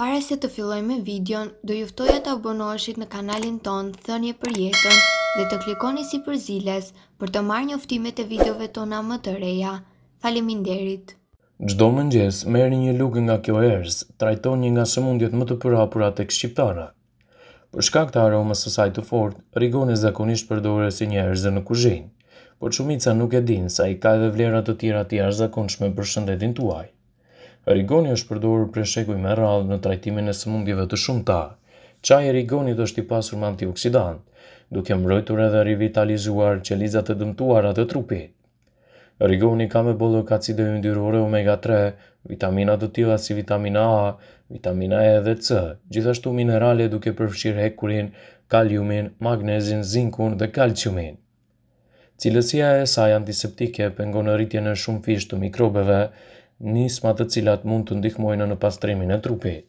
Para se të filloj me videon, do juftoja të abonoheshit në kanalin ton Thënje për jetën dhe të klikoni si për ziles për të marrë njoftimet e videove tona më të reja. Faleminderit! Gjdo më njës, merë një lukë nga kjo erës, trajton një nga shëmundjet më të përhapura të kështjiptara. Për shkak të aromës së saj të fort, rigoni zakonisht përdore si një erëzë në kuzhin, por shumica nuk e din sa i ka dhe vlerat të tjera tjera zakonshme për shëndetin tuaj. Rigoni është përdorur për shekuj me radhë në trajtimin e sëmundjeve të shumta. Qaj e rigonit është i pasur me antioksidant, duke mbrojtur edhe rivitalizuar qelizat të dëmtuara të trupit. Rigoni ka me bollë kacide yndyrore omega 3, vitamina të tila si vitamina A, vitamina E dhe C, gjithashtu minerale duke përfshirë hekurin, kaliumin, magnezin, zinkun dhe kalciumin. Cilësia e saj antiseptike pengon rritjen e shumë fish të mikrobeve, Nisma të cilat mund të ndihmojnë në pastrimin e trupit.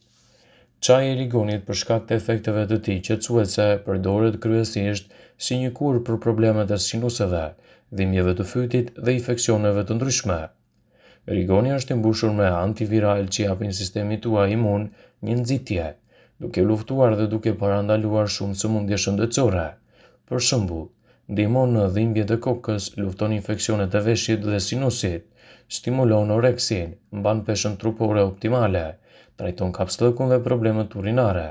Çaji i ligonit për shkak të efekteve të tij qetësuese përdoret kryesisht si një kur për problemet e sinuseve, dhimbjeve të fytit dhe infeksioneve të ndryshme. Rigoni është i mbushur me antiviral që japin sistemit tuaj imun një nxitje, duke luftuar dhe duke parandaluar shumë sëmundje shëndetësore. Për shembull, ndihmon në dhimbje dhe kokës, lufton infeksionet e veshit dhe sinusit stimulon oreksin, mban peshën trupore optimale, trajton kapslokun dhe problemet urinare,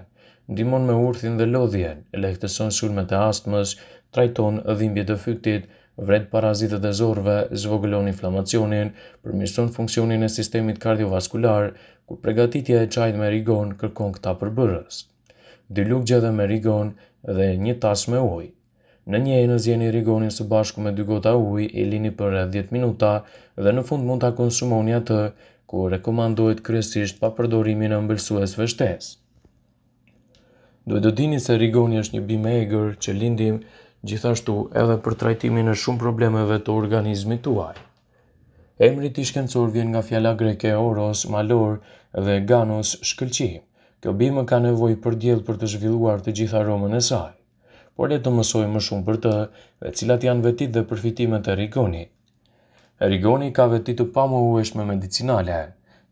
ndimon me urthin dhe lodhjen, elektëson shurme të astmës, trajton dhimbje të fytit, vret parazitët e zorve, zvogëlon inflamacionin, përmirëson funksionin e sistemit kardiovaskular, ku pregatitja e qajt me rigon kërkon këta përbërës. Dilugje dhe me rigon dhe një tas me ujë. Në një enës jeni rigonin së bashku me dy gota uj, e lini për e 10 minuta dhe në fund mund të konsumoni atë, ku rekomandojt kryesisht pa përdorimin e mbëlsues vështes. Duhet do dini se rigoni është një bime egrë që lindim gjithashtu edhe për trajtimin e shumë problemeve të organizmit tuaj. Emri t'i shkencor vjen nga fjala greke oros, malor dhe ganos shkëlqim. Kjo bimë ka nevoj për djelë për të zhvilluar të gjitha romën e saj por le të mësoj më shumë për të, dhe cilat janë vetit dhe përfitimet e rigoni. Rigoni ka vetit të pamohueshme medicinale,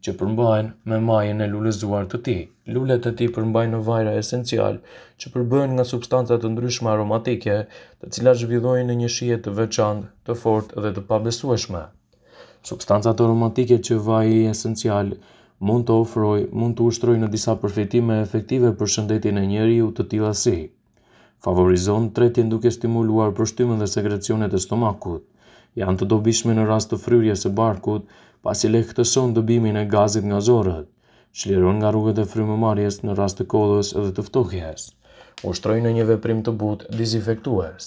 që përmbajnë me majën e lulëzuar të ti. Lullet të ti përmbajnë në vajra esencial, që përbëjnë nga substancat të ndryshme aromatike, të cila zhvidojnë në një shiet të veçant, të fort dhe të pabesueshme. Substancat aromatike që vaj i esencial mund të ofroj, mund të ushtroj në disa përfitime efektive për shëndetin e njeri u të tila si favorizon tretjen duke stimuluar përshtymën dhe sekrecionet e stomakut. Janë të dobishme në rast të fryrje së barkut, pasi lehtëson dobimin e gazit nga zorët. Shliron nga rrugët e marjes në rast të kodhës edhe të ftohjes. Ushtroj në një veprim të but dizifektues.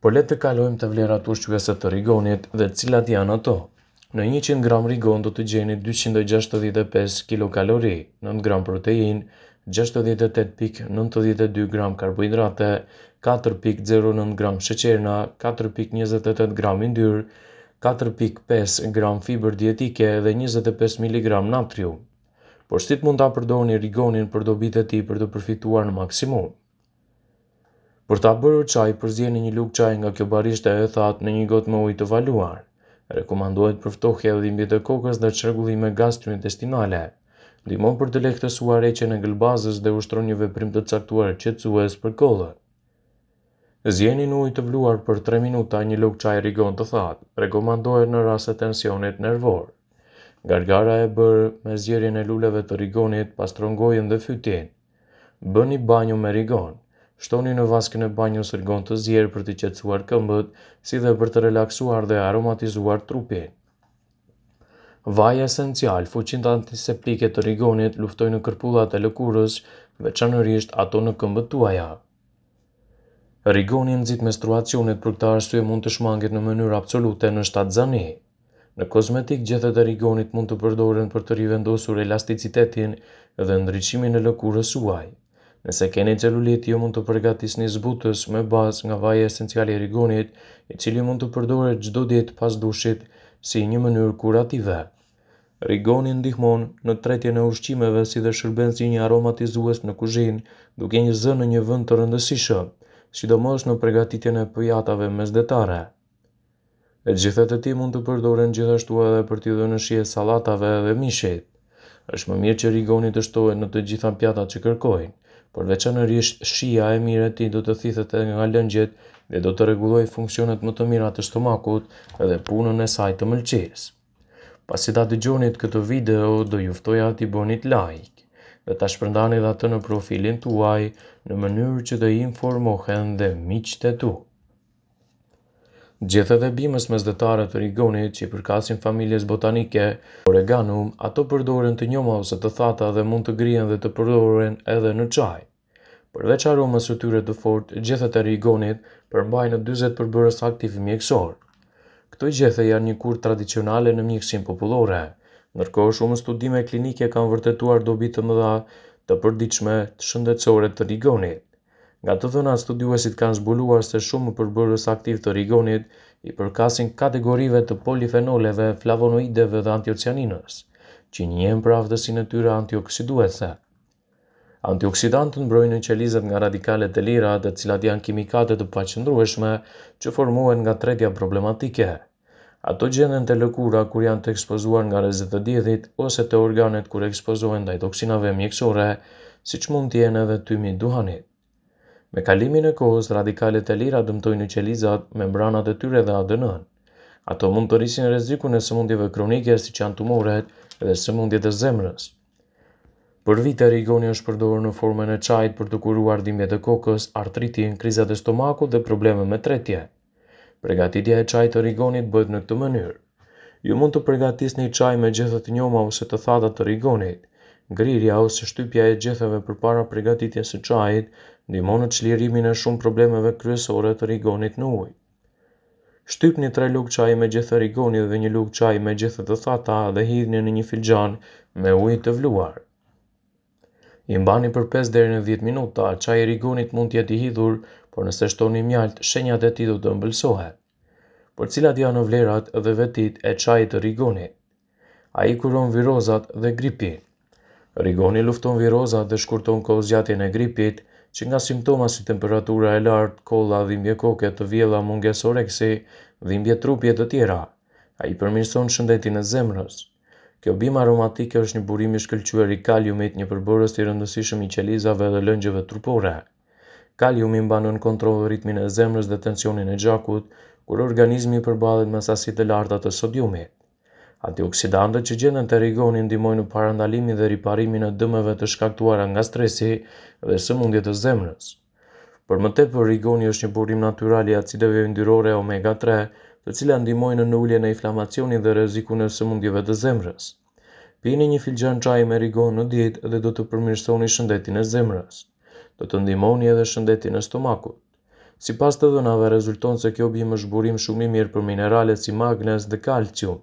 Por le të kalojmë të vlerat ushqyese të rigonit dhe cilat janë ato. Në 100 gram rigon do të gjeni 265 kilokalori, 9 gram protein, 68.92 gram karbohidrate, 4.09 gram sheqerna, 4.28 gram indyr, 4.5 gram fiber dietike dhe 25 mg natrium. Por si të mund të apërdoni rigonin për dobit e ti për të përfituar në maksimum? Për ta bërë qaj, përzjeni një luk qaj nga kjo barisht e e në një gotë me ujtë të valuar. Rekomandohet përftohje dhe imbjet e kokës dhe qërgullime gastrointestinale ndihmon për të lehtësuar eqen e gëlbazës dhe ushtron një veprim të caktuar qetësues për kollë. Zjeni në ujë të vluar për 3 minuta një lukë qaj rigon të thatë, rekomandohet në rrasë tensionit nervor. Gargara e bërë me zjerin e luleve të rigonit pastrongojën dhe fytin. Bëni banjo me rigon. Shtoni në vaskën e banjos rigon të zjerë për të qetsuar këmbët, si dhe për të relaksuar dhe aromatizuar trupin. Vaj esencial, fuqin të antiseptike të rigonit luftojnë në kërpullat e lëkurës, veçanërisht ato në këmbët tuaja. Rigoni nëzit menstruacionit për këta arsye mund të shmanget në mënyrë absolute në shtatë zani. Në kozmetik, gjethet e rigonit mund të përdoren për të rivendosur elasticitetin dhe ndryqimin e lëkurës suaj. Nëse keni celulit, jo mund të përgatis një zbutës me bazë nga vaj esencial i rigonit, i cili mund të përdore gjdo ditë pas dushit si një mënyrë kurative. Rigoni ndihmon në tretjen e ushqimeve si dhe shërben si një aromatizues në kuzhin, duke një zë në një vënd të rëndësishë, sidomos në pregatitjen e pëjatave mes detare. E gjithet e ti mund të përdoren gjithashtu edhe për t'i dhe në shie salatave dhe mishit. është më mirë që rigoni të shtohet në të gjitha pjatat që kërkojnë, por veçanërisht shija e mire ti do të thithet nga lëngjet dhe do të regulloj funksionet më të mira të stomakut edhe punën e saj të mëlqes. Pas i ta të gjonit këtë video, do juftoj ti bonit like dhe ta shpërndani dhe atë në profilin tuaj në mënyrë që të informohen dhe miqtë të tukë. Gjithë edhe bimës me zdetarët të rigonit që i përkasin familjes botanike, oreganum, ato përdoren të njoma ose të thata dhe mund të grien dhe të përdoren edhe në qaj. Përveç aromës të tyre të fort, gjithë e rigonit përmbajnë 20 përbërës aktiv mjekësor. Këto gjethë janë një kur tradicionale në mjekësim populore, nërko shumë studime klinike kanë vërtetuar dobit të mëdha të përdiqme të shëndetsore të rigonit. Nga të dhëna, studiuesit kanë zbuluar se shumë përbërës aktiv të rigonit i përkasin kategorive të polifenoleve, flavonoideve dhe antiocianinës, që njën për aftësin e tyre antioksiduese. Antioksidantën mbrojnë në qelizet nga radikalet e lira dhe cilat janë kimikate të paqëndrueshme që formohen nga tretja problematike. Ato gjenden të lëkura kur janë të ekspozuar nga rezet të djedhit ose të organet kur ekspozohen dhe i toksinave mjekësore, si që mund tjene dhe tymi duhanit. Me kalimin e kohës, radikalet e lira dëmtojnë qelizat, membranat e tyre dhe adn Ato mund të rrisin rrezikun e sëmundjeve kronike si që janë tumoret dhe sëmundjet e zemrës. Për vite rigoni është përdorur në formën e çajit për të kuruar dhimbjet dhe kokës, artritin, krizat e stomakut dhe probleme me tretje. Përgatitja e çajit të rigonit bëhet në këtë mënyrë. Ju mund të përgatisni çaj me gjethe të njoma ose të thata të rigonit. Ngrirja ose shtypja e gjethave për para pregatitje së qajit, ndimonë të qlirimin e shumë problemeve kryesore të rigonit në uj. Shtyp një tre lukë qaj me gjethë rigoni dhe një lukë qaj me gjethë të thata dhe hidhni në një filgjan me uj të vluar. I mbani për 5 deri në 10 minuta, qaj e rigonit mund tjeti hidhur, por nëse shtoni mjalt, shenjat e ti do të mbëlsohe. Por cilat janë vlerat dhe vetit e qaj të rigonit? A i kuron virozat dhe gripin. Rigoni lufton viroza dhe shkurton kohë zgjatjen e gripit, që nga simptoma si temperatura e lartë, kolla, dhimbje koke të vjela, munges oreksi, dhimbje trupje të tjera. A i përmirëson shëndetin e zemrës. Kjo bim aromatike është një i shkëllqyër i kaliumit një përbërës të rëndësishëm i qelizave dhe lëngjeve trupore. Kaliumi mba në në kontrolë ritmin e zemrës dhe tensionin e gjakut, kur organizmi përbadhet me sasit e lartat të sodiumit. Antioksidantët që gjendën të rigoni ndimojnë në parandalimin dhe riparimin e dëmëve të shkaktuara nga stresi dhe sëmundjet e zemrës. Për më te për rigoni është një burim natural i acideve ndyrore omega-3, të cilë ndimojnë në ullje në inflamacioni dhe reziku në sëmundjeve të zemrës. Pini një filgjan qaj me rigon në ditë dhe do të përmirësoni shëndetin e zemrës. Do të ndimoni edhe shëndetin e stomakut. Si pas të dhënave, rezulton se kjo bimë është burim shumë i mirë për mineralet si magnez dhe kalcium,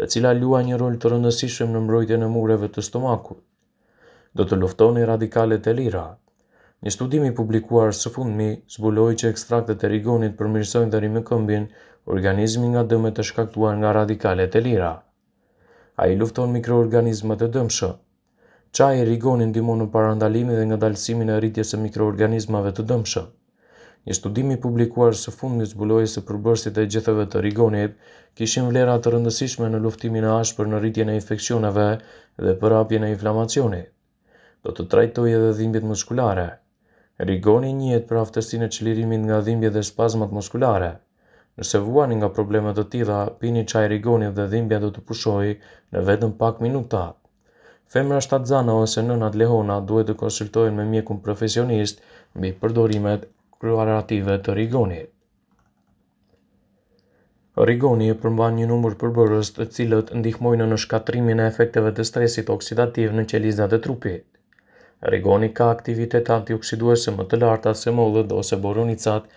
të cila lua një rol të rëndësishëm në mbrojtje në mureve të stomakut. Do të luftoni radikalet e lira. Një studimi publikuar së fundmi, zbuloj që ekstraktet e rigonit përmirësojnë dhe rime këmbin organizmi nga dëmet të shkaktuar nga radikalet e lira. A i lufton mikroorganizmat e dëmshë. Qaj e rigonin në parandalimi dhe nga dalsimin e rritjes e mikroorganizmave të dëmshëm. Një studimi publikuar së fundmi zbuloi se përbërësit e gjithëve të rigonit kishin vlera të rëndësishme në luftimin e ashpër në rritjen e infeksioneve dhe për apje e inflamacionit. Do të trajtoj edhe dhimbjet muskulare. Rigoni njët për aftësinë e çlirimit nga dhimbjet dhe spazmat muskulare. Nëse vuani nga probleme të tida, pini çaj rigoni dhe dhimbja do të pushoj në vetëm pak minuta. Femra shtatzana ose nënat lehona duhet të konsultohen me mjekun profesionist mbi përdorimet kryoarative të Rigonit. Rigoni e përmban një numër përbërës të cilët ndihmojnë në shkatrimin e efekteve të stresit oksidativ në qelizat e trupit. Rigoni ka aktivitet antioksiduese më të larta se dhe ose boronicat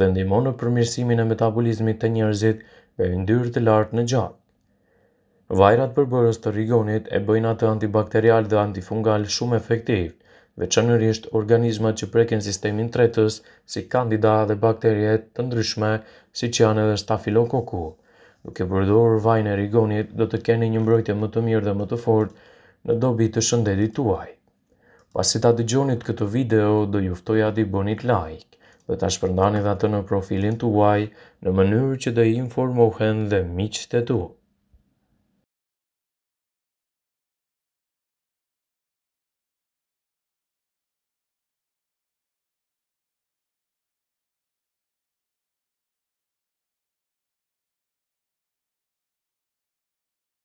dhe ndihmon në përmirësimin e metabolizmit të njerëzit me yndyrë të lartë në gjatë. Vajrat përbërës të rigonit e bëjnë të antibakterial dhe antifungal shumë efektiv, veçanërisht organizmat që preken sistemin tretës, si kandida dhe bakteriet të ndryshme, si që janë edhe stafilokoku. Duke përdor vajnë e rigonit, do të keni një mbrojtje më të mirë dhe më të fort në dobi të shëndetit tuaj. Pasi ta dëgjonit këtë video, do juftoj adi bonit like dhe ta shpërndani dhe atë në profilin tuaj në mënyrë që dhe informohen dhe miqët e tuaj.